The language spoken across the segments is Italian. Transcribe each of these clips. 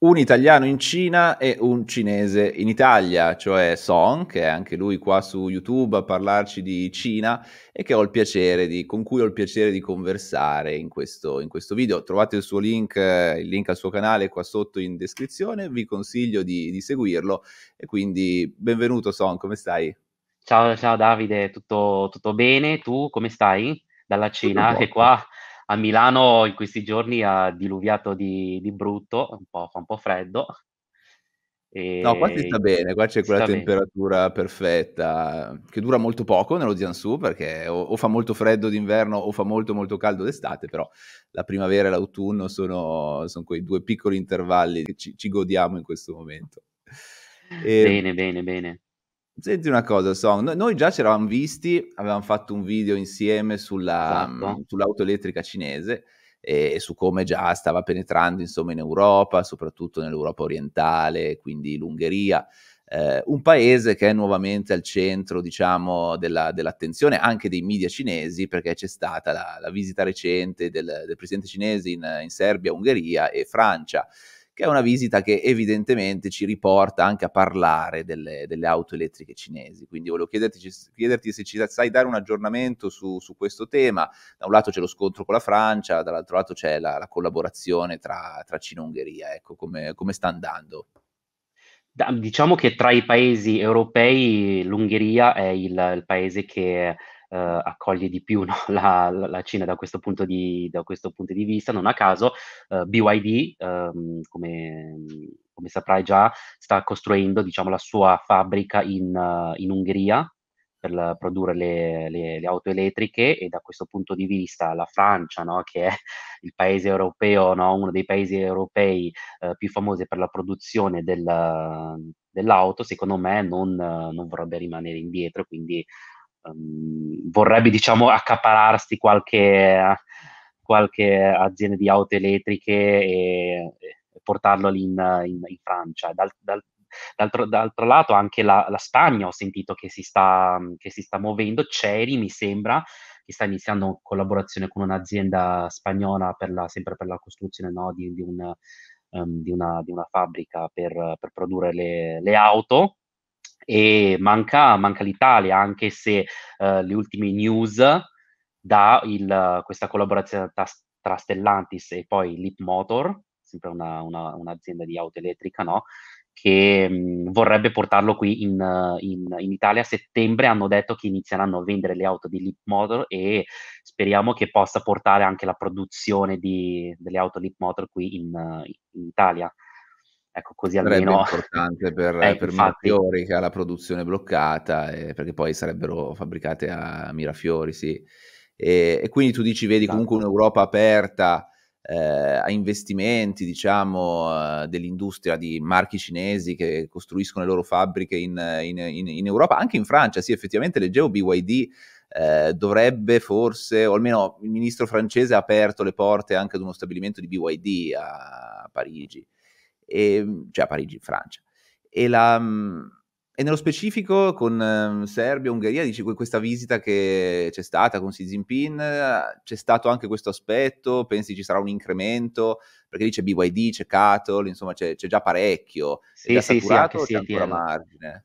un italiano in Cina e un cinese in Italia, cioè Song, che è anche lui qua su YouTube a parlarci di Cina e di, con cui ho il piacere di conversare in questo, in questo video. Trovate il suo link, eh, il link al suo canale qua sotto in descrizione, vi consiglio di, di seguirlo e quindi benvenuto Song, come stai? Ciao, ciao Davide, tutto, tutto bene? Tu come stai? Dalla Cina, che qua a Milano in questi giorni ha diluviato di, di brutto, un po', fa un po' freddo. E... No, qua si sta bene, qua c'è quella temperatura bene. perfetta che dura molto poco nello Jiangsu perché o, o, fa molto freddo d'inverno o fa molto molto caldo d'estate, però la primavera e l'autunno sono, sono quei due piccoli intervalli che ci, ci godiamo in questo momento. E... Ehm bene, bene, bene. Senti una cosa, Song, noi già ci eravamo visti, avevamo fatto un video insieme sulla, esatto. Mm, sull'auto elettrica cinese e su come già stava penetrando insomma, in Europa, soprattutto nell'Europa orientale, quindi l'Ungheria, eh, un paese che è nuovamente al centro diciamo, della, dell'attenzione anche dei media cinesi perché c'è stata la, la visita recente del, del, presidente cinese in, in Serbia, Ungheria e Francia che è una visita che evidentemente ci riporta anche a parlare delle, delle auto elettriche cinesi. Quindi volevo chiederti, chiederti se ci sai dare un aggiornamento su, su, questo tema. Da un lato c'è lo scontro con la Francia, dall'altro lato c'è la, la collaborazione tra, tra, Cina e Ungheria. Ecco, come, come sta andando? Da, diciamo che tra i paesi europei l'Ungheria è il, il paese che eh, accoglie di più no? la, la, Cina da questo, punto di, da questo punto di vista. Non a caso eh, BYD, ehm, come, come, saprai già, sta costruendo diciamo, la sua fabbrica in, uh, in Ungheria per la, produrre le, le, le, auto elettriche e da questo punto di vista la Francia, no? che è il paese europeo, no? uno dei paesi europei eh, più famosi per la produzione del, dell'auto, secondo me non, non, vorrebbe rimanere indietro, quindi Ehm, vorrebbe diciamo accapararsi qualche, qualche azienda di auto elettriche e, e portarlo lì in, in, in Francia. Dal, dal, D'altro, d'altro, lato anche la, la, Spagna ho sentito che si sta, che si sta muovendo, Ceri mi sembra che sta iniziando una collaborazione con un'azienda spagnola per la, sempre per la costruzione no, di, di, una, um, ehm, di, una, di, una, fabbrica per, per produrre le, le, auto e manca, manca l'Italia, anche se eh, le ultime news da il, questa collaborazione tra, tra, Stellantis e poi Leap Motor, sempre una, una, un'azienda di auto elettrica, no? che mh, mm, vorrebbe portarlo qui in, in, in, Italia a settembre. Hanno detto che inizieranno a vendere le auto di Leap Motor e speriamo che possa portare anche la produzione di, delle auto Leap Motor qui in, in Italia. Ecco, così almeno... importante per, eh, per infatti... Mirafiori che ha la produzione bloccata, eh, perché poi sarebbero fabbricate a Mirafiori, sì. E, e quindi tu dici, vedi esatto. comunque un'Europa aperta eh, a investimenti, diciamo, eh, dell'industria di marchi cinesi che costruiscono le loro fabbriche in, in, in, in Europa, anche in Francia, sì, effettivamente leggevo BYD... Eh, dovrebbe forse, o almeno il ministro francese ha aperto le porte anche ad uno stabilimento di BYD a Parigi e, ehm, cioè a Parigi, in Francia. E, la, mhmm, e nello specifico con ehm, Serbia, Ungheria, dici questa visita che c'è stata con Xi Jinping, c'è stato anche questo aspetto, pensi ci sarà un incremento? Perché lì c'è BYD, c'è Catol, insomma c'è, c'è già parecchio. Sì, è sì, sì, anche c'è ancora margine?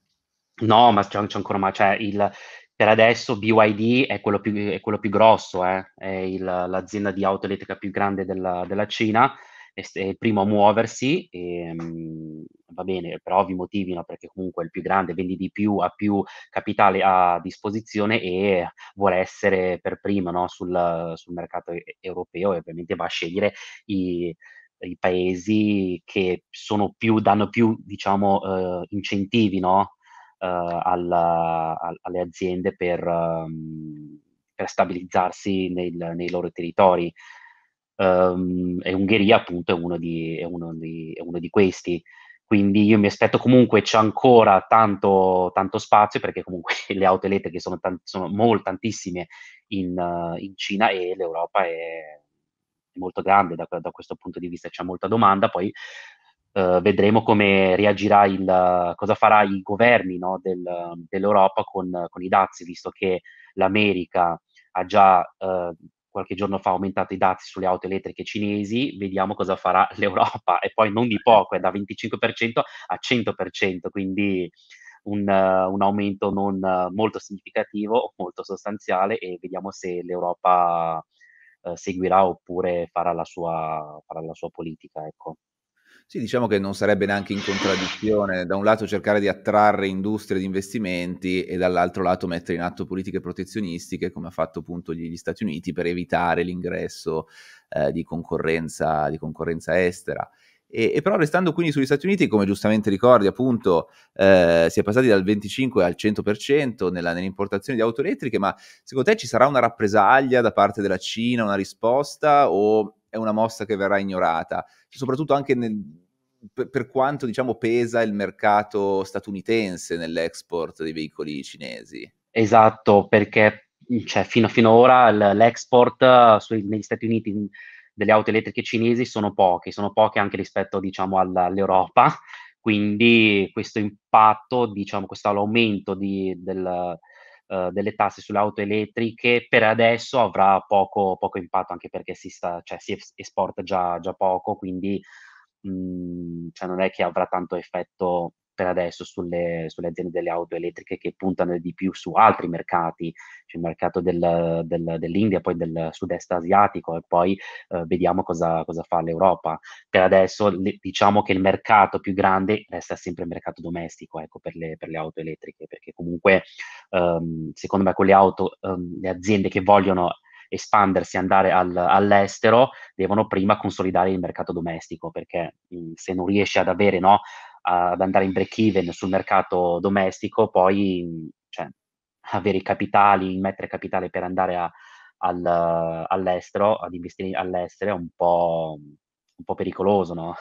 No, ma c'è, c'è ancora margine. Cioè, il, per adesso BYD è quello più, è quello più grosso, eh? è il, l'azienda di auto elettrica più grande della, della Cina, è, il primo a muoversi, e, ehm, mh, va bene, per ovvi motivi, no? perché comunque è il più grande, vendi di più, ha più capitale a disposizione e vuole essere per primo no? sul, sul, mercato e- europeo e ovviamente va a scegliere i, i paesi che più, danno più diciamo, eh, incentivi no? eh, alla, al, alle aziende per, um, per stabilizzarsi nel, nei loro territori um, e Ungheria appunto è uno, di, è, uno di, è uno di questi. Quindi io mi aspetto comunque c'è ancora tanto, tanto spazio perché comunque le auto elettriche sono, tant- sono molto tantissime in, uh, in Cina e l'Europa è, molto grande da, da, questo punto di vista, c'è molta domanda, poi uh, vedremo come reagirà il, cosa farà i governi no, del, dell'Europa con, con, i dazi, visto che l'America ha già uh, qualche giorno fa ha aumentato i dazi sulle auto elettriche cinesi, vediamo cosa farà l'Europa e poi non di poco, è da 25% a 100%, quindi un, uh, un aumento non uh, molto significativo, molto sostanziale e vediamo se l'Europa uh, seguirà oppure farà la sua, farà la sua politica. Ecco. Sì, diciamo che non sarebbe neanche in contraddizione, da un lato cercare di attrarre industrie di investimenti e dall'altro lato mettere in atto politiche protezionistiche come ha fatto appunto gli, gli Stati Uniti per evitare l'ingresso eh, di, concorrenza, di concorrenza estera. E, e, però restando quindi sugli Stati Uniti, come giustamente ricordi, appunto, eh, si è passati dal 25 al 100% nella, nell'importazione di auto elettriche, ma secondo te ci sarà una rappresaglia da parte della Cina, una risposta o è una mossa che verrà ignorata, cioè, soprattutto anche nel, per, quanto diciamo, pesa il mercato statunitense nell'export dei veicoli cinesi. Esatto, perché cioè, fino, fino, ad ora l'export eh, sui, negli Stati Uniti delle auto elettriche cinesi sono poche, sono poche anche rispetto diciamo, all'Europa, quindi questo impatto, diciamo, questo aumento di, del, eh, delle tasse sulle auto elettriche per adesso avrà poco, poco impatto, anche perché si, sta, cioè, si esporta già, già poco, quindi mh, mm, cioè non è che avrà tanto effetto per adesso sulle, sulle, aziende delle auto elettriche che puntano di più su altri mercati, cioè il mercato del, del, dell'India, poi del sud-est asiatico e poi eh, vediamo cosa, cosa, fa l'Europa. Per adesso le, diciamo che il mercato più grande resta sempre il mercato domestico ecco, per, le, per le auto elettriche, perché comunque ehm, secondo me con le auto ehm, le aziende che vogliono espandersi, andare al, all'estero, devono prima consolidare il mercato domestico, perché mh, se non riesci ad avere no, ad andare in break even sul mercato domestico, poi cioè, avere i capitali, mettere capitale per andare a, al, all'estero, ad investire all'estero è un po', un po pericoloso, no?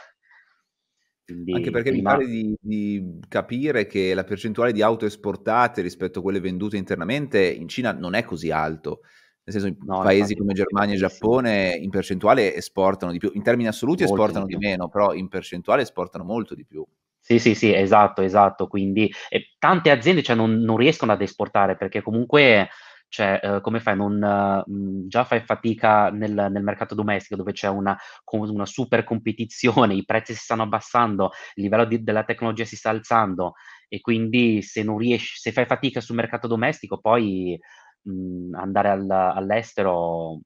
Quindi, Anche perché prima... mi pare di, di, capire che la percentuale di auto esportate rispetto a quelle vendute internamente in Cina non è così alto. Nel senso, no, paesi come Germania e Giappone in percentuale esportano di più, in termini assoluti esportano di meno, però in percentuale esportano molto di più. Sì, sì, sì, esatto, esatto. Quindi eh, tante aziende cioè, non, non riescono ad esportare perché comunque cioè eh, come fai, non, eh, mh, mhmm, già fai fatica nel, nel, mercato domestico dove c'è una, una, super competizione, i prezzi si stanno abbassando, il livello di, della tecnologia si sta alzando e quindi se, non riesci, se fai fatica sul mercato domestico poi mh, mhmm, andare al, all'estero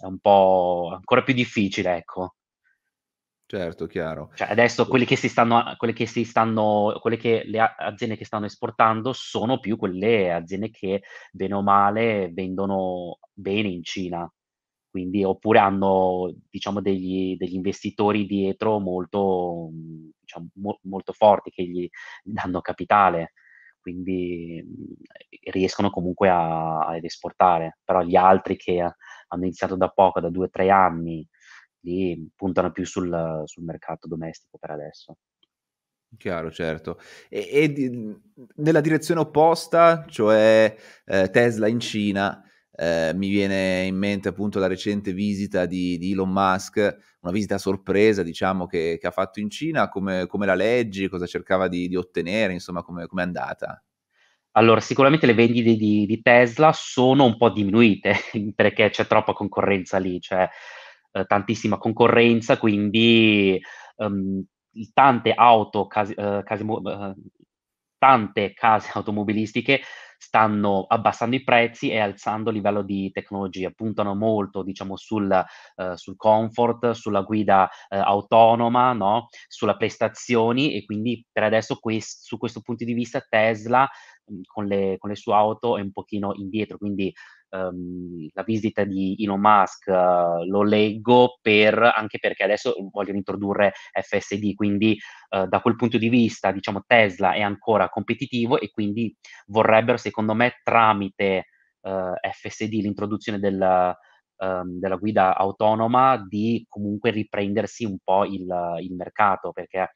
è un po' ancora più difficile, ecco. Certo, chiaro. Cioè adesso quelle che si stanno, quelle che si stanno, quelle che le aziende che stanno esportando sono più quelle aziende che bene o male vendono bene in Cina, quindi oppure hanno diciamo degli, degli investitori dietro molto, diciamo, mo- molto forti che gli danno capitale, quindi mm, riescono comunque a, ad esportare, però gli altri che hanno iniziato da poco, da due o tre anni, lì puntano più sul, sul mercato domestico per adesso. Chiaro, certo. E, e di, nella direzione opposta, cioè eh, Tesla in Cina, eh, mi viene in mente appunto la recente visita di, di Elon Musk, una visita sorpresa, diciamo, che, che ha fatto in Cina, come, come la leggi, cosa cercava di, di ottenere, insomma, come è andata? Allora, sicuramente le vendite di, di, Tesla sono un po' diminuite perché c'è troppa concorrenza lì, cioè eh, tantissima concorrenza, quindi ehm, tante auto, case, eh, case, eh, tante case automobilistiche stanno abbassando i prezzi e alzando il livello di tecnologia, puntano molto diciamo, sul, eh, sul comfort, sulla guida eh, autonoma, no? sulle prestazioni e quindi per adesso quest- su questo punto di vista Tesla mh, mm, con, le, con le sue auto è un pochino indietro, quindi um, la visita di Elon Musk, uh, lo leggo per, anche perché adesso vogliono introdurre FSD, quindi uh, da quel punto di vista diciamo Tesla è ancora competitivo e quindi vorrebbero secondo me tramite uh, eh, FSD l'introduzione del, um, della guida autonoma di comunque riprendersi un po' il, il mercato perché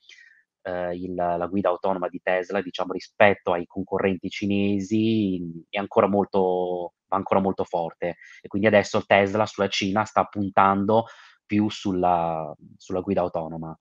Uh, il, la guida autonoma di Tesla, diciamo, rispetto ai concorrenti cinesi è ancora molto ancora molto forte e quindi adesso Tesla sulla Cina sta puntando più sulla, sulla guida autonoma.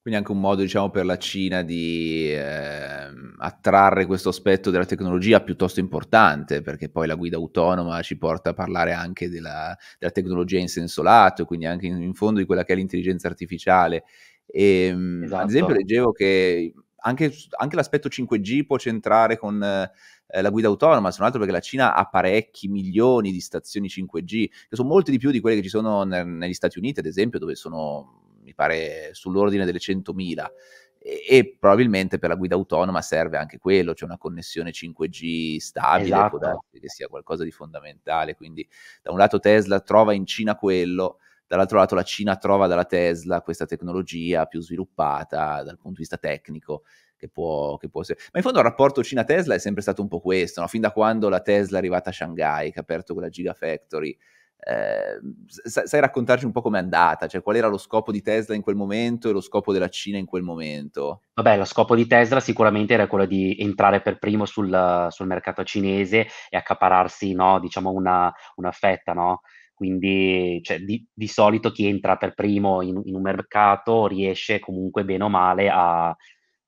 Quindi anche un modo, diciamo, per la Cina di eh, attrarre questo aspetto della tecnologia piuttosto importante, perché poi la guida autonoma ci porta a parlare anche della, della tecnologia in senso lato, quindi anche in, in, fondo di quella che è l'intelligenza artificiale. E, ehm, esatto. Ad esempio leggevo che anche, anche, l'aspetto 5G può centrare con... Eh, eh, la guida autonoma, se non altro perché la Cina ha parecchi milioni di stazioni 5G, che sono molte di più di quelle che ci sono ne- negli Stati Uniti, ad esempio, dove sono, mi pare, sull'ordine delle 100.000 e probabilmente per la guida autonoma serve anche quello, c'è cioè una connessione 5G stabile, esatto. darsi che sia qualcosa di fondamentale, quindi da un lato Tesla trova in Cina quello, dall'altro lato la Cina trova dalla Tesla questa tecnologia più sviluppata dal punto di vista tecnico che può, che può essere. Ma in fondo il rapporto Cina-Tesla è sempre stato un po' questo, no? fin da quando la Tesla è arrivata a Shanghai, che ha aperto quella Gigafactory. Eh, sai raccontarci un po' com'è andata, cioè qual era lo scopo di Tesla in quel momento e lo scopo della Cina in quel momento? Vabbè, lo scopo di Tesla sicuramente era quello di entrare per primo sul, sul mercato cinese e accapararsi, no, diciamo, una, una fetta, no? Quindi cioè, di, di, solito chi entra per primo in, in un mercato riesce comunque bene o male a,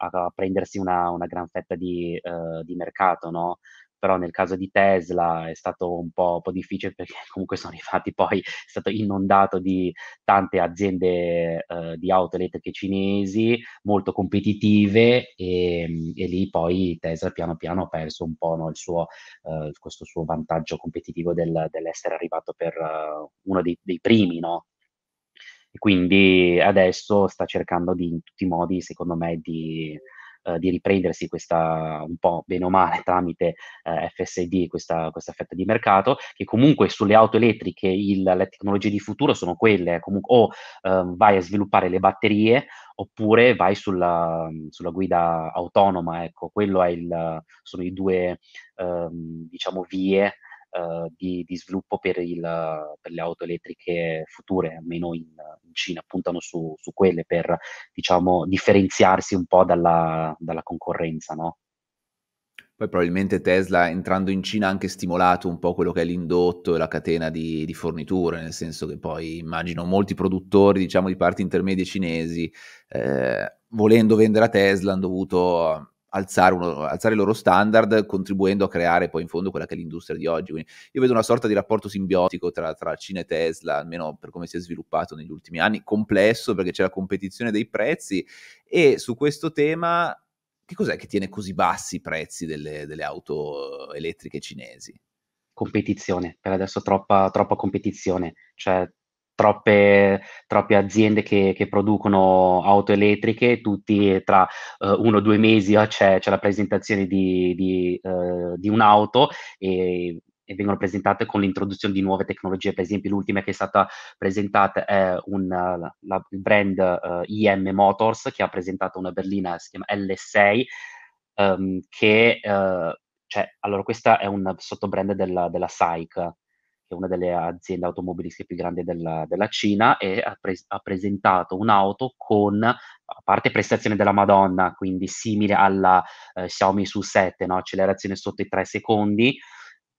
a prendersi una, una gran fetta di, eh, di mercato, no? però nel caso di Tesla è stato un po', un po', difficile perché comunque sono arrivati poi, è stato inondato di tante aziende eh, di auto elettriche cinesi molto competitive e, e, lì poi Tesla piano piano ha perso un po' no, suo, eh, questo suo vantaggio competitivo del, dell'essere arrivato per uh, uno dei, dei primi no, e quindi adesso sta cercando di, in tutti i modi, secondo me, di, eh, di riprendersi questa un po' bene o male tramite eh, FSD, questa, questa, fetta di mercato, che comunque sulle auto elettriche il, le tecnologie di futuro sono quelle, eh, comunque o eh, vai a sviluppare le batterie oppure vai sulla, sulla guida autonoma, ecco, quello il, sono i due, ehm, diciamo, vie uh, di, di, sviluppo per, il, per, le auto elettriche future, almeno in, in Cina, puntano su, su, quelle per diciamo, differenziarsi un po' dalla, dalla concorrenza. No? Poi probabilmente Tesla entrando in Cina ha anche stimolato un po' quello che è l'indotto e la catena di, di forniture, nel senso che poi immagino molti produttori diciamo, di parti intermedie cinesi eh, volendo vendere a Tesla hanno dovuto alzare, uno, alzare, i loro standard contribuendo a creare poi in fondo quella che è l'industria di oggi. Quindi io vedo una sorta di rapporto simbiotico tra, tra Cina e Tesla, almeno per come si è sviluppato negli ultimi anni, complesso perché c'è la competizione dei prezzi e su questo tema che cos'è che tiene così bassi i prezzi delle, delle auto elettriche cinesi? Competizione, per adesso troppa, troppa competizione, cioè Troppe, troppe, aziende che, che, producono auto elettriche, tutti tra uh, uno o due mesi uh, c'è, c'è, la presentazione di, di, uh, di un'auto e, e, vengono presentate con l'introduzione di nuove tecnologie. Per esempio, l'ultima che è stata presentata è un, la, il brand IM eh, Motors che ha presentato una berlina, si chiama L6, um, ehm, che cioè, allora, questa è un sottobrand della, della SAIC, che è una delle aziende automobilistiche più grandi della, della Cina, e ha, pre- ha, presentato un'auto con, a parte prestazione della Madonna, quindi simile alla eh, Xiaomi Su 7, no? accelerazione sotto i 3 secondi,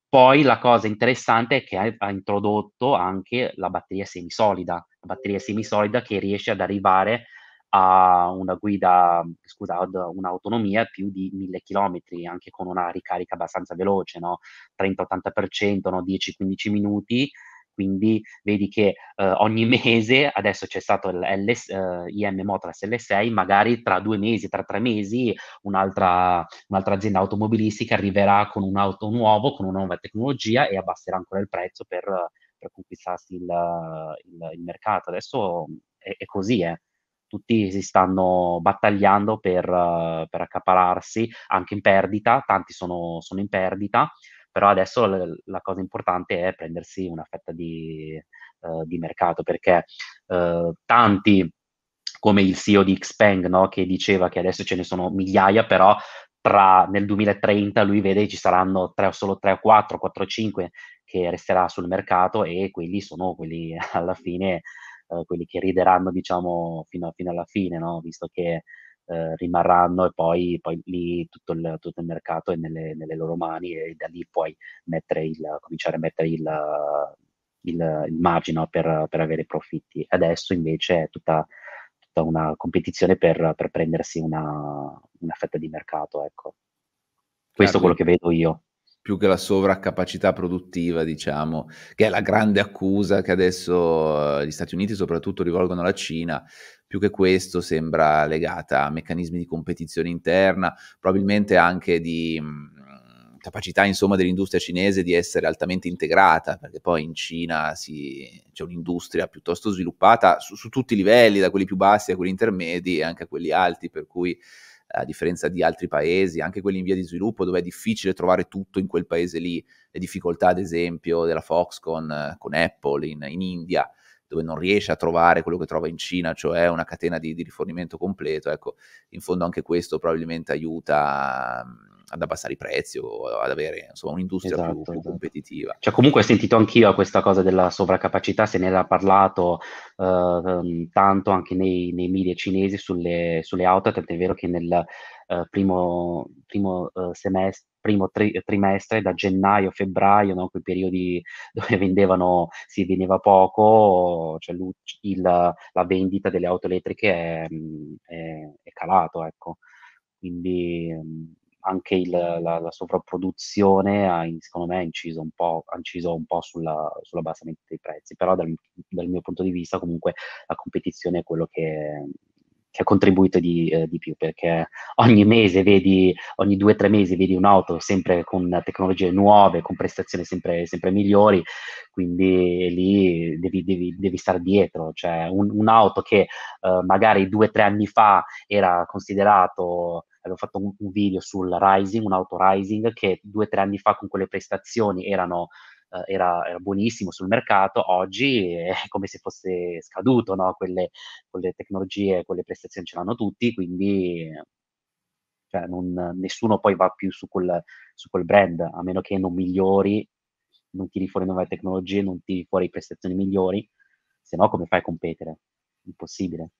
poi la cosa interessante è che ha introdotto anche la batteria semisolida, la batteria semisolida che riesce ad arrivare ha una guida, scusa, un'autonomia più di 1000 km, anche con una ricarica abbastanza veloce, no? 30-80%, no? 10-15 minuti. Quindi vedi che eh, ogni mese, adesso c'è stato l'IM eh, Motors L6, magari tra due mesi, tra tre mesi, un'altra, un'altra azienda automobilistica arriverà con un auto nuovo, con una nuova tecnologia e abbasserà ancora il prezzo per, per conquistarsi il, il, il mercato. Adesso è, è così, eh tutti si stanno battagliando per, per accapararsi, anche in perdita, tanti sono, sono in perdita, però adesso l- la cosa importante è prendersi una fetta di, uh, di mercato, perché uh, tanti come il CEO di Xpeng, no, che diceva che adesso ce ne sono migliaia, però tra, nel 2030 lui vede che ci saranno tre, solo 3 o 4, 4 o 5 che resterà sul mercato e quelli sono quelli alla fine eh, quelli che rideranno diciamo fino, fino alla fine, no? visto che eh, rimarranno e poi, poi lì tutto il, tutto il, mercato è nelle, nelle, loro mani e da lì puoi mettere il, cominciare a mettere il, il, il margine per, per, avere profitti. Adesso invece è tutta, tutta una competizione per, per prendersi una, una, fetta di mercato. Ecco. Questo è certo. quello che vedo io più che la sovraccapacità produttiva, diciamo, che è la grande accusa che adesso eh, gli Stati Uniti soprattutto rivolgono alla Cina, più che questo sembra legata a meccanismi di competizione interna, probabilmente anche di mm, capacità insomma, dell'industria cinese di essere altamente integrata, perché poi in Cina si, c'è un'industria piuttosto sviluppata su, su tutti i livelli, da quelli più bassi a quelli intermedi e anche a quelli alti, per cui a differenza di altri paesi, anche quelli in via di sviluppo, dove è difficile trovare tutto in quel paese lì, le difficoltà ad esempio della Foxconn eh, con Apple in, in India, dove non riesce a trovare quello che trova in Cina, cioè una catena di, di rifornimento completo, ecco, in fondo anche questo probabilmente aiuta mm, ad abbassare i prezzi o ad avere insomma, un'industria esatto, più, più esatto. competitiva. Cioè, comunque ho sentito anch'io questa cosa della sovraccapacità, se ne era parlato eh, ehm, tanto anche nei, nei, media cinesi sulle, sulle auto, tant'è vero che nel eh, primo, primo, eh, semestre, primo tri- trimestre da gennaio, febbraio, no? quei periodi dove vendevano, si vendeva poco, cioè il, la vendita delle auto elettriche è, è, è calato, ecco. Quindi ehm, anche il, la, la, sovrapproduzione ha, secondo me ha inciso un po', inciso un po sulla, sull'abbassamento dei prezzi, però dal, dal, mio punto di vista comunque la competizione è quello che, che ha contribuito di, eh, di, più, perché ogni mese vedi, ogni due o tre mesi vedi un'auto sempre con tecnologie nuove, con prestazioni sempre, sempre migliori, quindi lì devi, devi, devi stare dietro, cioè un, un'auto che eh, magari due o tre anni fa era considerato avevo fatto un, un video sul Rising, un auto Rising, che due o tre anni fa con quelle prestazioni erano eh, era, era, buonissimo sul mercato, oggi è come se fosse scaduto, no? quelle, quelle tecnologie, quelle prestazioni ce l'hanno tutti, quindi cioè, non, nessuno poi va più su quel, su quel, brand, a meno che non migliori, non tiri fuori nuove tecnologie, non tiri fuori prestazioni migliori, se no come fai a competere? Impossibile.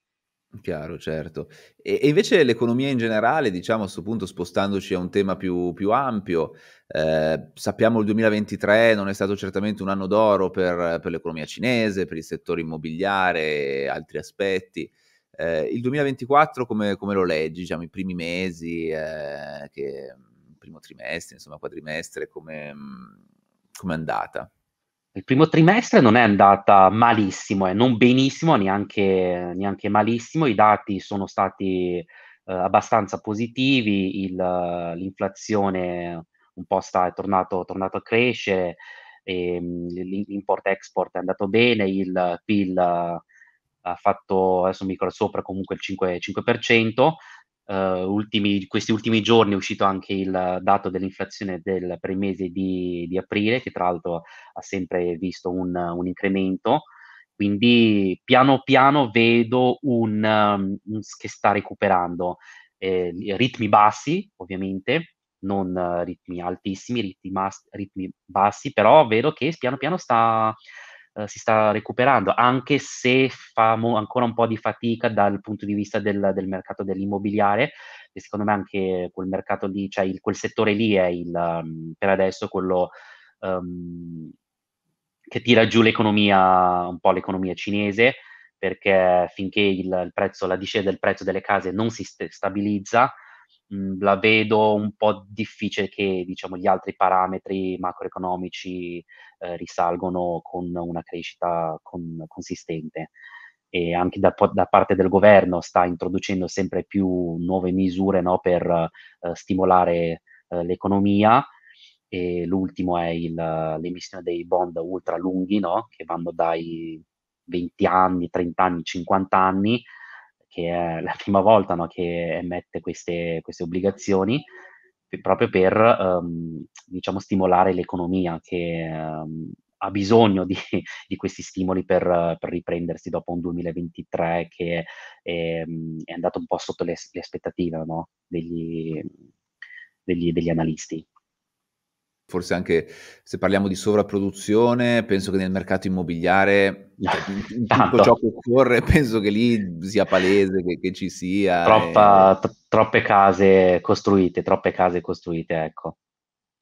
Chiaro, certo. E, e invece l'economia in generale, diciamo a questo punto spostandoci a un tema più, più ampio, eh, sappiamo che il 2023 non è stato certamente un anno d'oro per, per l'economia cinese, per il settore immobiliare e altri aspetti. Eh, il 2024 come, come, lo leggi, diciamo i primi mesi, eh, primo trimestre, insomma quadrimestre, come è andata? il primo trimestre non è andata malissimo, eh, non benissimo, neanche, neanche malissimo, i dati sono stati eh, abbastanza positivi, il, l'inflazione un po' sta, è tornato, tornato a crescere, e, ehm, l'import-export è andato bene, il PIL ha fatto, adesso mi ricordo sopra comunque il 5%, 5% Uh, ultimi, questi ultimi giorni è uscito anche il dato dell'inflazione del per il mese di, di aprile, che tra l'altro ha sempre visto un, un incremento. Quindi piano piano vedo un, um, che sta recuperando eh, ritmi bassi, ovviamente, non uh, ritmi altissimi, ritmi, mas- ritmi bassi, però vedo che piano piano sta, eh, si sta recuperando, anche se fa mo- ancora un po' di fatica dal punto di vista del, del mercato dell'immobiliare, che secondo me anche quel mercato lì, cioè il, quel settore lì è il, mm, per adesso quello um, che tira giù l'economia, un po' l'economia cinese, perché finché il, il prezzo, la discesa del prezzo delle case non si st- stabilizza, mh, mhmm, la vedo un po' difficile che diciamo, gli altri parametri macroeconomici eh, risalgono con una crescita con, consistente. E anche da, da, parte del governo sta introducendo sempre più nuove misure no, per eh, stimolare eh, l'economia. E l'ultimo è il, l'emissione dei bond ultra lunghi, no, che vanno dai 20 anni, 30 anni, 50 anni, che è la prima volta no, che emette queste, queste obbligazioni, proprio per um, diciamo, stimolare l'economia che um, ha bisogno di, di questi stimoli per, per, riprendersi dopo un 2023 che è, ehm, è andato un po' sotto le, le aspettative no? degli, degli, degli analisti forse anche se parliamo di sovrapproduzione, penso che nel mercato immobiliare, tutto ciò che occorre, penso che lì sia palese che, che ci sia. Troppa, e... troppe case costruite, troppe case costruite, ecco.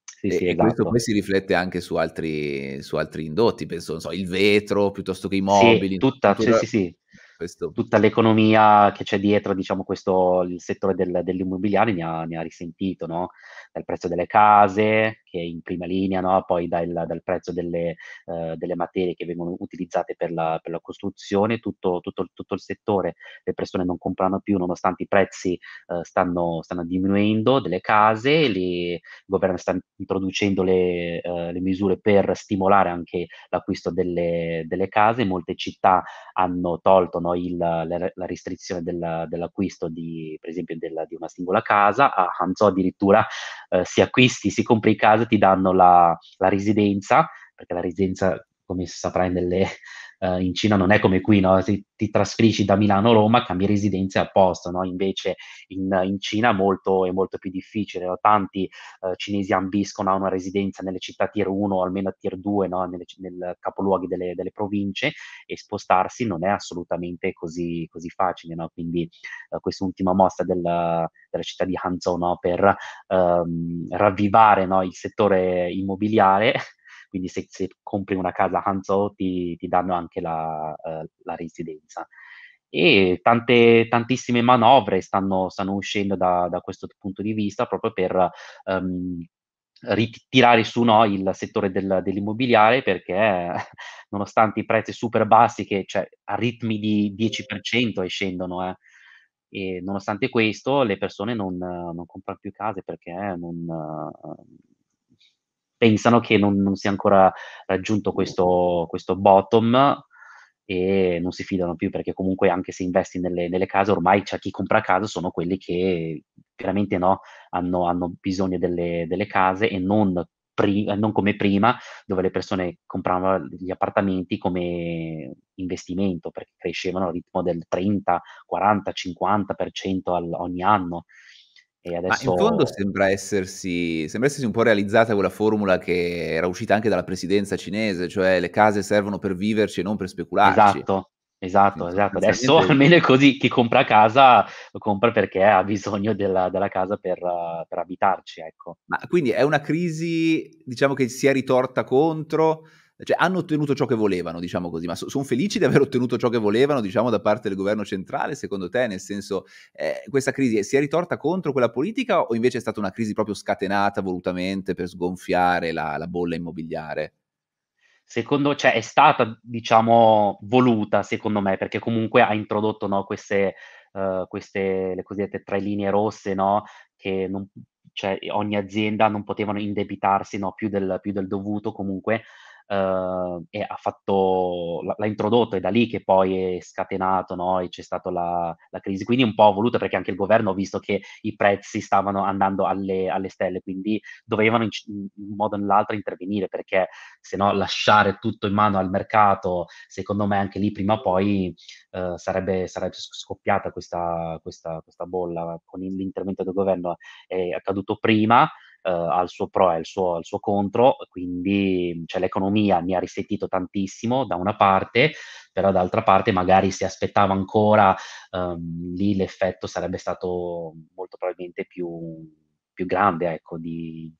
Sì, e, sì, esatto. questo poi si riflette anche su altri, su altri indotti, penso, so, il vetro piuttosto che i mobili. Sì, tutta, tutto... sì, sì, questo... tutta l'economia che c'è dietro, diciamo, questo, il settore del, dell'immobiliare ne ha, ne ha risentito, no? Dal prezzo delle case, che è in prima linea, no? poi dal, dal prezzo delle, uh, delle, materie che vengono utilizzate per la, per la costruzione, tutto, tutto, tutto, il settore, le persone non comprano più nonostante i prezzi uh, stanno, stanno, diminuendo delle case, le, il governo sta introducendo le, uh, le misure per stimolare anche l'acquisto delle, delle, case, molte città hanno tolto no, il, la, la, restrizione del, dell'acquisto di, per esempio, della, di una singola casa, a Hanzo addirittura si acquisti, si compra i caso ti danno la, la residenza, perché la residenza, come saprai, nelle, eh, in Cina non è come qui, no? se ti trasferisci da Milano a Roma cambi residenza al posto, no? invece in, in Cina molto, è molto più difficile, no? tanti eh, cinesi ambiscono a una residenza nelle città tier 1 o almeno tier 2, no? nelle, nel capoluoghi delle, delle, province e spostarsi non è assolutamente così, così facile, no? quindi eh, quest'ultima mossa della, della città di Hangzhou per ehm, ravvivare il settore immobiliare quindi se, se compri una casa Hanzo ti, ti danno anche la, uh, la residenza. E tante, tantissime manovre stanno, stanno uscendo da, da, questo punto di vista proprio per um, ehm, ritirare su no, il settore del, dell'immobiliare perché nonostante i prezzi super bassi che cioè, a ritmi di 10% e scendono, eh, e nonostante questo le persone non, non comprano più case perché non, pensano che non, non sia ancora raggiunto questo, questo, bottom e non si fidano più perché comunque anche se investi nelle, nelle case ormai c'è chi compra casa sono quelli che veramente no, hanno, hanno, bisogno delle, delle case e non non come prima, dove le persone compravano gli appartamenti come investimento perché crescevano al ritmo del 30, 40, 50% al, ogni anno. E adesso... Ma in fondo sembra essersi, sembra essersi, un po' realizzata quella formula che era uscita anche dalla presidenza cinese, cioè le case servono per viverci e non per specularci. Esatto, esatto, esatto. Adesso almeno è così, chi compra casa lo compra perché ha bisogno della, della casa per, per, abitarci, ecco. Ma quindi è una crisi, diciamo che si è ritorta contro cioè, hanno ottenuto ciò che volevano, diciamo così, ma so, sono felici di aver ottenuto ciò che volevano, diciamo, da parte del governo centrale, secondo te, nel senso, eh, questa crisi si è ritorta contro quella politica o invece è stata una crisi proprio scatenata volutamente per sgonfiare la, la bolla immobiliare? Secondo, cioè, è stata, diciamo, voluta, secondo me, perché comunque ha introdotto, no, queste, uh, queste, le cosiddette tre linee rosse, no, che non, cioè, ogni azienda non potevano indebitarsi, no, più del, più del dovuto comunque, Uh, e ha fatto, l'ha introdotto, è da lì che poi è scatenato no? e c'è stata la, la, crisi. Quindi un po' voluto perché anche il governo ha visto che i prezzi stavano andando alle, alle stelle, quindi dovevano in, in, modo o nell'altro intervenire perché se no lasciare tutto in mano al mercato, secondo me anche lì prima o poi uh, sarebbe, sarebbe, scoppiata questa, questa, questa bolla con l'intervento del governo. È accaduto prima eh, al suo pro e al suo, al suo contro, quindi mhmm, cioè, l'economia mi ha risentito tantissimo da una parte, però d'altra parte magari se aspettavo ancora ehm, lì l'effetto sarebbe stato molto probabilmente più, più grande ecco, di,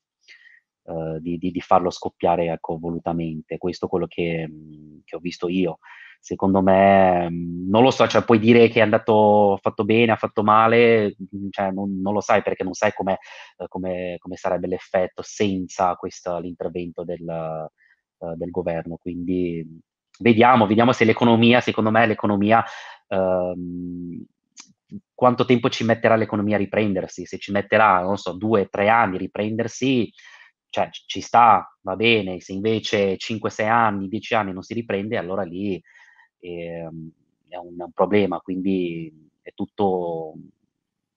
eh, di, di, di, farlo scoppiare ecco, volutamente. Questo è quello che, mhmm, che ho visto io secondo me mm, non lo so, cioè puoi dire che è andato fatto bene, ha fatto male, mm, cioè non, non, lo sai perché non sai come, eh, sarebbe l'effetto senza questo, l'intervento del, uh, del, governo. Quindi mm, vediamo, vediamo se l'economia, secondo me l'economia... Uh, quanto tempo ci metterà l'economia a riprendersi? Se ci metterà, non so, due, tre anni a riprendersi, cioè ci sta, va bene, se invece 5-6 anni, 10 anni non si riprende, allora lì e, ehm, è un, un, problema, quindi è tutto...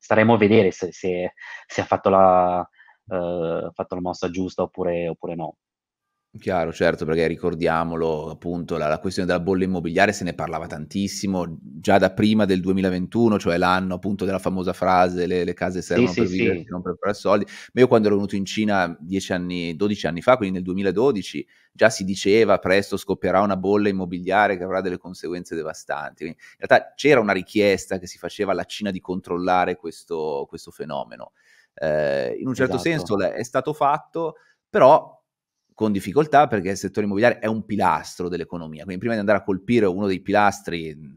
Staremo a vedere se, se, se ha fatto la, eh, fatto la, mossa giusta oppure, oppure no. Chiaro, certo, perché ricordiamolo, appunto, la, la, questione della bolla immobiliare se ne parlava tantissimo già da prima del 2021, cioè l'anno appunto della famosa frase le, le case servono sì, per sì, vivere, sì. non per fare soldi. Ma io quando ero venuto in Cina anni, 12 anni fa, quindi nel 2012, già si diceva presto scoppierà una bolla immobiliare che avrà delle conseguenze devastanti. Quindi, in realtà c'era una richiesta che si faceva alla Cina di controllare questo, questo fenomeno. Eh, in un certo esatto. senso è stato fatto, però con difficoltà perché il settore immobiliare è un pilastro dell'economia, quindi prima di andare a colpire uno dei pilastri mm,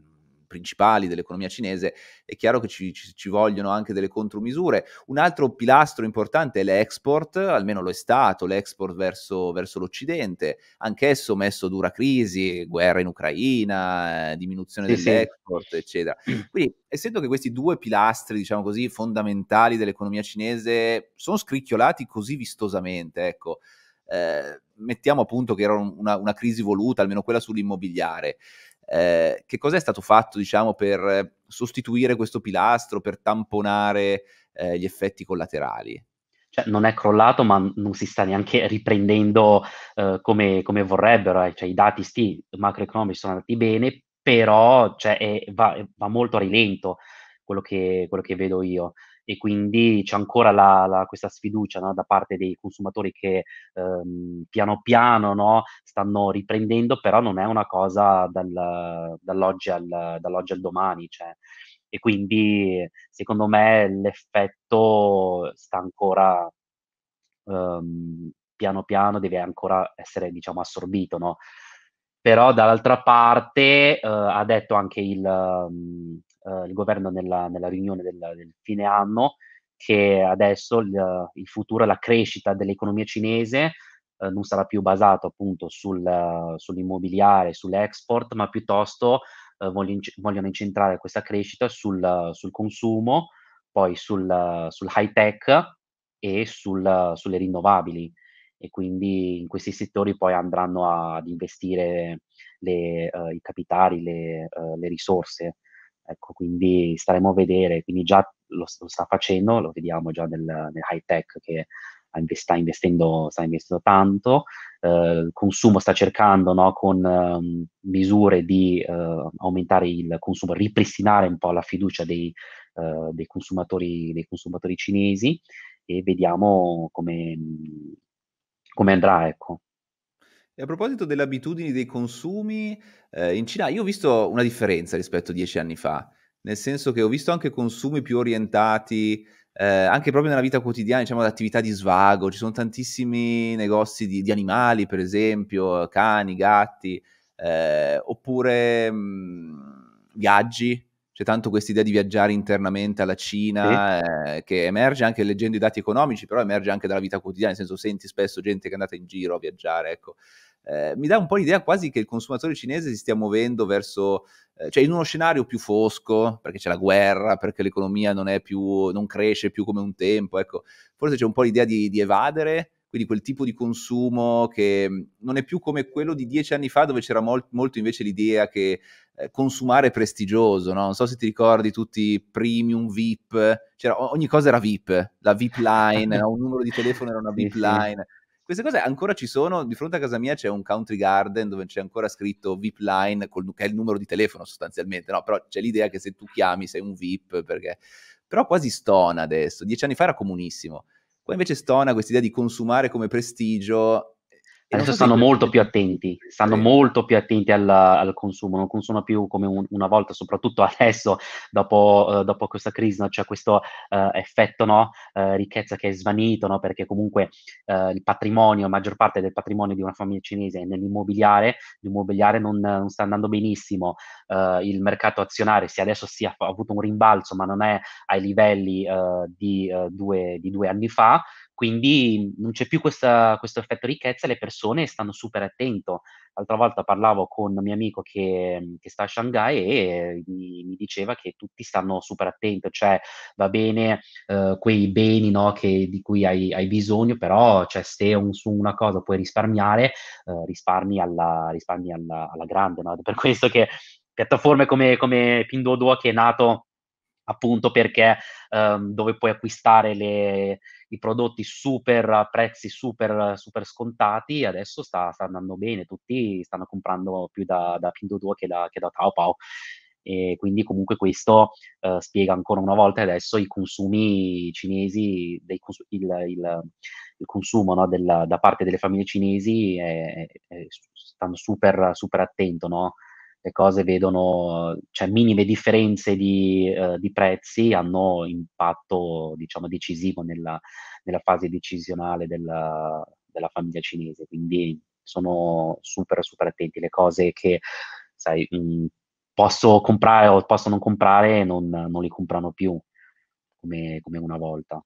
principali dell'economia cinese, è chiaro che ci, ci, ci, vogliono anche delle contromisure. Un altro pilastro importante è l'export, almeno lo è stato, l'export verso, verso l'Occidente, anch'esso messo dura crisi, guerra in Ucraina, eh, diminuzione sì, dell'export, sì. eccetera. Quindi, essendo che questi due pilastri, diciamo così, fondamentali dell'economia cinese sono scricchiolati così vistosamente, ecco eh, mettiamo appunto che era una, una, crisi voluta, almeno quella sull'immobiliare. Eh, che è stato fatto, diciamo, per sostituire questo pilastro, per tamponare eh, gli effetti collaterali? Cioè, non è crollato, ma non si sta neanche riprendendo eh, come, come, vorrebbero. Eh. Cioè, I dati sti, macroeconomici sono andati bene, però cioè, è, va, va, molto a rilento quello che, quello che vedo io e quindi c'è ancora la, la, questa sfiducia no, da parte dei consumatori che ehm, piano piano no, stanno riprendendo, però non è una cosa dal, dall'oggi, al, dall'oggi, al, domani. Cioè. E quindi secondo me l'effetto sta ancora ehm, piano piano, deve ancora essere diciamo, assorbito. No? Però dall'altra parte eh, ha detto anche il... Um, eh, il governo nella, nella riunione del, del, fine anno che adesso il, il futuro, la crescita dell'economia cinese eh, non sarà più basato appunto sul, uh, sull'immobiliare, sull'export, ma piuttosto uh, eh, vogliono, vogliono incentrare questa crescita sul, uh, sul consumo, poi sul, sul high tech e sulle rinnovabili. E quindi in questi settori poi andranno a, ad investire le, eh, i capitali, le, le risorse. Ecco, quindi staremo a vedere, quindi già lo, lo sta facendo, lo vediamo già nel, nel high tech che sta investendo, sta investendo tanto, eh, il consumo sta cercando no, con um, misure di uh, aumentare il consumo, ripristinare un po' la fiducia dei, uh, dei, consumatori, dei consumatori cinesi e vediamo come, come andrà. Ecco. E a proposito delle abitudini dei consumi, eh, in Cina io ho visto una differenza rispetto a dieci anni fa, nel senso che ho visto anche consumi più orientati, eh, anche proprio nella vita quotidiana, diciamo, ad attività di svago. Ci sono tantissimi negozi di, di animali, per esempio, cani, gatti, eh, oppure mh, mm, viaggi, c'è tanto questa idea di viaggiare internamente alla Cina sì. eh, che emerge anche leggendo i dati economici, però emerge anche dalla vita quotidiana, nel senso senti spesso gente che è andata in giro a viaggiare, ecco eh, mi dà un po' l'idea quasi che il consumatore cinese si stia muovendo verso, eh, cioè in uno scenario più fosco, perché c'è la guerra, perché l'economia non, è più, non cresce più come un tempo, ecco, forse c'è un po' l'idea di, di evadere, quindi quel tipo di consumo che mm, non è più come quello di dieci anni fa dove c'era molt- molto invece l'idea che eh, consumare è prestigioso, no? non so se ti ricordi tutti premium, VIP, c'era, ogni cosa era VIP, la VIP line, no? un numero di telefono era una VIP line queste cose ancora ci sono. Di fronte a casa mia c'è un country garden dove c'è ancora scritto VIP line, col, che è il numero di telefono sostanzialmente, no? Però c'è l'idea che se tu chiami sei un VIP perché... Però quasi stona adesso. Dieci anni fa era comunissimo. Qua invece stona questa idea di consumare come prestigio Adesso stanno molto più attenti, stanno molto più attenti al, al consumo, non consumano più come un, una volta, soprattutto adesso, dopo, uh, dopo questa crisi, no? c'è questo uh, effetto no? uh, ricchezza che è svanito, no? perché comunque il patrimonio, la maggior parte del patrimonio di una famiglia cinese è nell'immobiliare, l'immobiliare non, non sta andando benissimo, il mercato azionario, se adesso ha, è avuto un rimbalzo, ma non è ai livelli di due, di due anni fa, quindi non c'è più questa, questo effetto ricchezza, le persone stanno super attento. L'altra volta parlavo con un mio amico che, che sta a Shanghai e mi, mi, diceva che tutti stanno super attento, cioè va bene eh, quei beni no, che, di cui hai, hai bisogno, però cioè, se un, su una cosa puoi risparmiare, eh, risparmi, alla, risparmi alla, alla grande. No? Per questo che piattaforme come, come Pinduoduo che è nato appunto perché um, dove puoi acquistare le, i prodotti super a prezzi super, super scontati, adesso sta, sta, andando bene, tutti stanno comprando più da, da Pinduoduo che da, che da Taobao. E quindi comunque questo uh, spiega ancora una volta adesso i consumi cinesi, cons- il, il, il, consumo no, del, da parte delle famiglie cinesi è, è, stanno super, super attento no? le cose vedono, cioè minime differenze di, eh, di prezzi hanno impatto diciamo, decisivo nella, nella fase decisionale della, della, famiglia cinese, quindi sono super super attenti, le cose che sai, mh, mm, posso comprare o posso non comprare non, non li comprano più come, come una volta.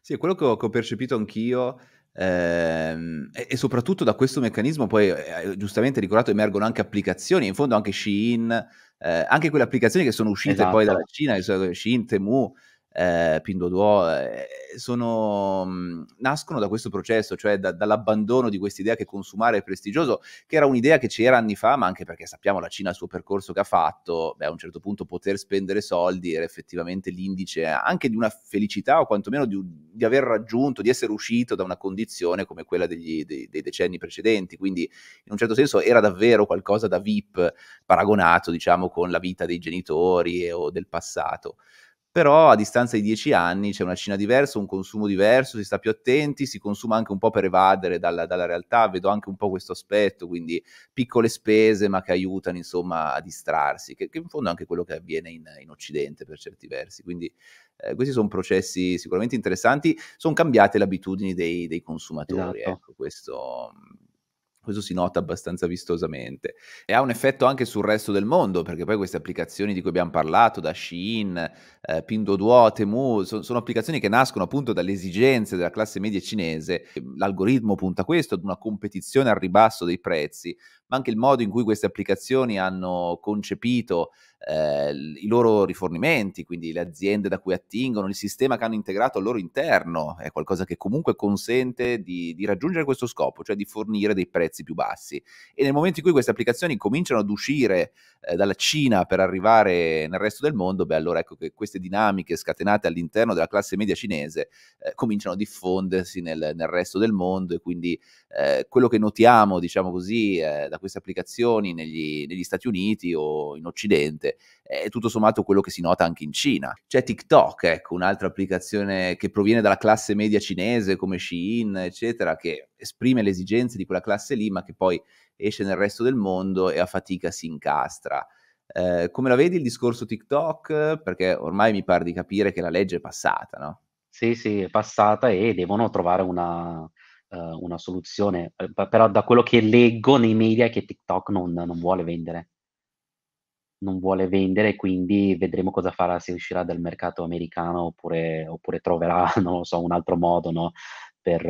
Sì, quello che ho, che ho percepito anch'io Ehm, e soprattutto da questo meccanismo poi, eh, eh, giustamente ricordato, emergono anche applicazioni, in fondo anche Shein, eh, anche quelle applicazioni che sono uscite esatto. poi dalla Cina, Shein, Temu, eh, Pinduoduo, eh, sono, mm, nascono da questo processo, cioè da, dall'abbandono di quest'idea che consumare è prestigioso, che era un'idea che c'era anni fa, ma anche perché sappiamo la Cina il suo percorso che ha fatto, beh, a un certo punto poter spendere soldi era effettivamente l'indice anche di una felicità o quantomeno di, di aver raggiunto, di essere uscito da una condizione come quella degli, dei, dei decenni precedenti, quindi in un certo senso era davvero qualcosa da VIP paragonato, diciamo, con la vita dei genitori o del passato però a distanza di dieci anni c'è una Cina diversa, un consumo diverso, si sta più attenti, si consuma anche un po' per evadere dalla, dalla realtà, vedo anche un po' questo aspetto, quindi piccole spese ma che aiutano insomma a distrarsi, che, che in fondo è anche quello che avviene in, in Occidente per certi versi, quindi eh, questi sono processi sicuramente interessanti, sono cambiate le abitudini dei, dei consumatori, esatto. ecco questo mm, questo si nota abbastanza vistosamente e ha un effetto anche sul resto del mondo, perché poi queste applicazioni di cui abbiamo parlato, da Shein, eh, Pinduoduo, Temu, so, sono applicazioni che nascono appunto dalle esigenze della classe media cinese. L'algoritmo punta a questo, ad una competizione al ribasso dei prezzi, ma anche il modo in cui queste applicazioni hanno concepito eh, i loro rifornimenti, quindi le aziende da cui attingono, il sistema che hanno integrato al loro interno, è qualcosa che comunque consente di, di raggiungere questo scopo, cioè di fornire dei prezzi più bassi. E nel momento in cui queste applicazioni cominciano ad uscire eh, dalla Cina per arrivare nel resto del mondo, beh allora ecco che queste dinamiche scatenate all'interno della classe media cinese eh, cominciano a diffondersi nel, nel, resto del mondo e quindi eh, quello che notiamo, diciamo così, eh, da queste applicazioni negli, negli Stati Uniti o in Occidente, è tutto sommato quello che si nota anche in Cina. C'è TikTok, ecco, un'altra applicazione che proviene dalla classe media cinese come Shein, eccetera, che esprime le esigenze di quella classe lì, ma che poi esce nel resto del mondo e a fatica si incastra. Eh, come la vedi il discorso TikTok? Perché ormai mi pare di capire che la legge è passata, no? Sì, sì, è passata e devono trovare una, eh, una soluzione, eh, però da quello che leggo nei media è che TikTok non, non vuole vendere, non vuole vendere, quindi vedremo cosa farà, se uscirà dal mercato americano oppure, oppure troverà, so, un altro modo no, per,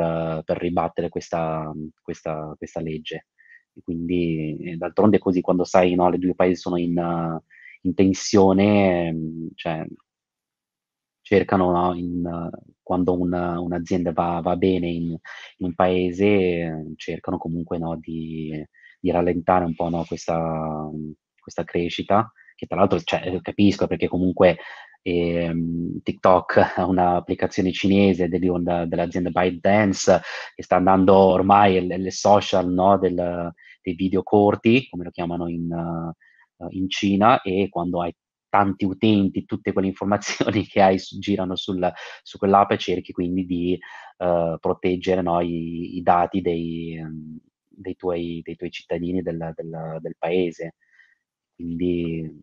per, ribattere questa, questa, questa legge. E quindi eh, d'altronde è così, quando sai no, le due paesi sono in, in tensione, ehm, cioè, cercano no, in, quando una, un'azienda va, va bene in, in, un paese, ehm, cercano comunque di, di, rallentare un po' questa questa crescita, che tra l'altro cioè, eh, capisco perché comunque e, ehm, TikTok è un'applicazione cinese dell'azienda ByteDance che sta andando ormai le, social no, del, dei video corti, come lo chiamano in, uh, in, Cina, e quando hai tanti utenti, tutte quelle informazioni che hai su, girano sul, su quell'app e cerchi quindi di uh, proteggere no, i, i, dati dei, ehm, dei, tuoi, dei, tuoi, cittadini del, del, del paese. Quindi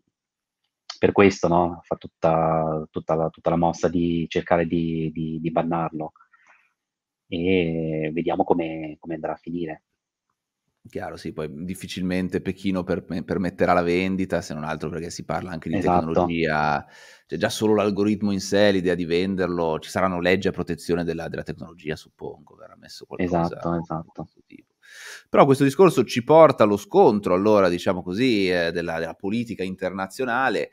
per questo no? fa tutta, tutta, la, tutta, la, mossa di cercare di, di, di bannarlo e vediamo come, come, andrà a finire. Chiaro, sì, poi difficilmente Pechino per, permetterà la vendita, se non altro perché si parla anche di esatto. tecnologia, cioè già solo l'algoritmo in sé, l'idea di venderlo, ci saranno leggi a protezione della, della tecnologia, suppongo, verrà messo qualcosa. Esatto, esatto. Di però questo discorso ci porta allo scontro, allora, diciamo così, eh, della, della politica internazionale.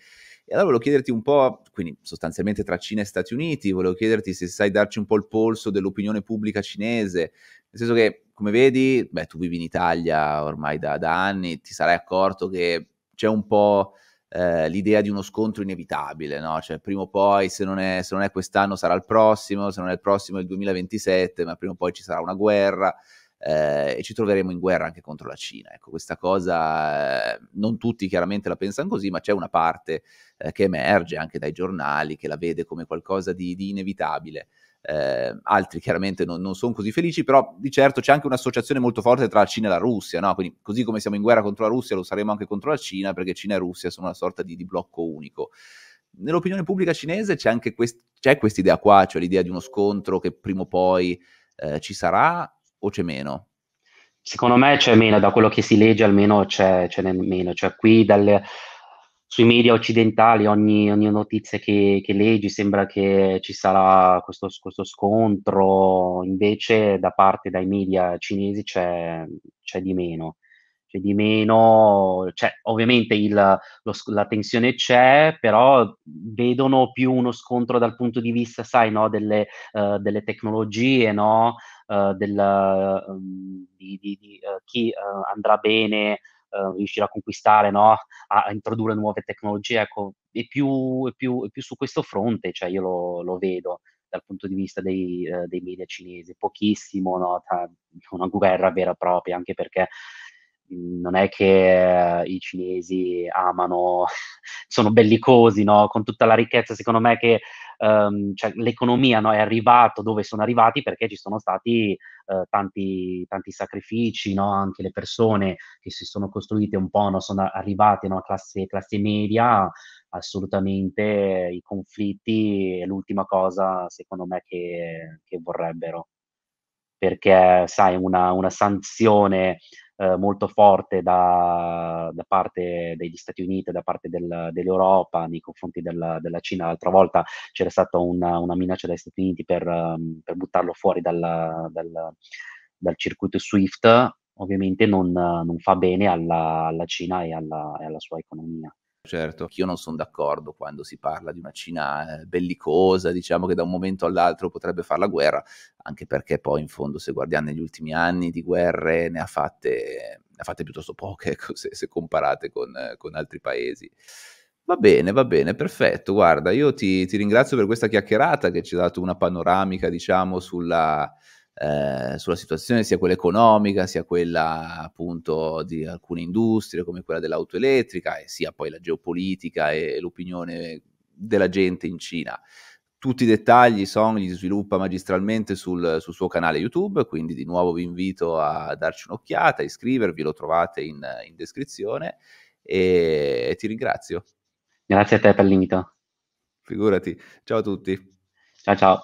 E allora volevo chiederti un po', quindi sostanzialmente tra Cina e Stati Uniti, volevo chiederti se sai darci un po' il polso dell'opinione pubblica cinese, nel senso che, come vedi, beh, tu vivi in Italia ormai da, da anni, ti sarai accorto che c'è un po' eh, l'idea di uno scontro inevitabile, no? Cioè, prima o poi, se non, è, se non è quest'anno sarà il prossimo, se non è il prossimo è il 2027, ma prima o poi ci sarà una guerra eh, e ci troveremo in guerra anche contro la Cina. Ecco, questa cosa eh, non tutti chiaramente la pensano così, ma c'è una parte eh, che emerge anche dai giornali, che la vede come qualcosa di, di inevitabile. Eh, altri chiaramente non, non sono così felici, però di certo c'è anche un'associazione molto forte tra la Cina e la Russia, no? quindi così come siamo in guerra contro la Russia lo saremo anche contro la Cina, perché Cina e Russia sono una sorta di, di blocco unico nell'opinione pubblica cinese c'è anche quest- c'è quest'idea qua, cioè l'idea di uno scontro che prima o poi eh, ci sarà o c'è meno? Secondo me c'è meno, da quello che si legge almeno c'è, c'è meno. Cioè qui dalle, sui media occidentali ogni, ogni notizia che, che, leggi sembra che ci sarà questo, questo, scontro, invece da parte dai media cinesi c'è, c'è di meno c'è di meno, cioè, ovviamente il, lo, la tensione c'è, però vedono più uno scontro dal punto di vista, sai, no, delle, uh, delle tecnologie, no, uh, del, um, di, di, di uh, chi andrà bene, riuscirà a conquistare, no, a, a, introdurre nuove tecnologie, ecco, è più, è più, è più su questo fronte, cioè io lo, lo vedo dal punto di vista dei, dei media cinesi, pochissimo, no, tra una guerra vera e propria, anche perché non è che eh, i cinesi amano, sono bellicosi, no? con tutta la ricchezza, secondo me che um, cioè, l'economia no, è arrivata dove sono arrivati perché ci sono stati eh, tanti, tanti, sacrifici, no? anche le persone che si sono costruite un po', sono arrivate a classe, classe, media, assolutamente i conflitti è l'ultima cosa, secondo me, che, che vorrebbero perché sai una, una sanzione eh, molto forte da, da, parte degli Stati Uniti, da parte del, dell'Europa nei confronti della, della, Cina. L'altra volta c'era stata una, una minaccia dagli Stati Uniti per, ehm, per buttarlo fuori dalla, dal, dal, circuito SWIFT, ovviamente non, non fa bene alla, alla Cina e alla, e alla sua economia. Certo, io non sono d'accordo quando si parla di una Cina eh, bellicosa, diciamo che da un momento all'altro potrebbe fare la guerra, anche perché poi in fondo se guardiamo negli ultimi anni di guerre ne ha fatte, ne ha fatte piuttosto poche ecco, se, se, comparate con, con altri paesi. Va bene, va bene, perfetto. Guarda, io ti, ti, ringrazio per questa chiacchierata che ci ha dato una panoramica, diciamo, sulla, eh, sulla situazione, sia quella economica, sia quella appunto di alcune industrie come quella dell'auto elettrica, e sia poi la geopolitica e l'opinione della gente in Cina. Tutti i dettagli Song li sviluppa magistralmente sul, sul, suo canale YouTube, quindi di nuovo vi invito a darci un'occhiata, iscrivervi, lo trovate in, in descrizione e ti ringrazio. Grazie a te per l'invito. Figurati. Ciao a tutti. Ciao ciao.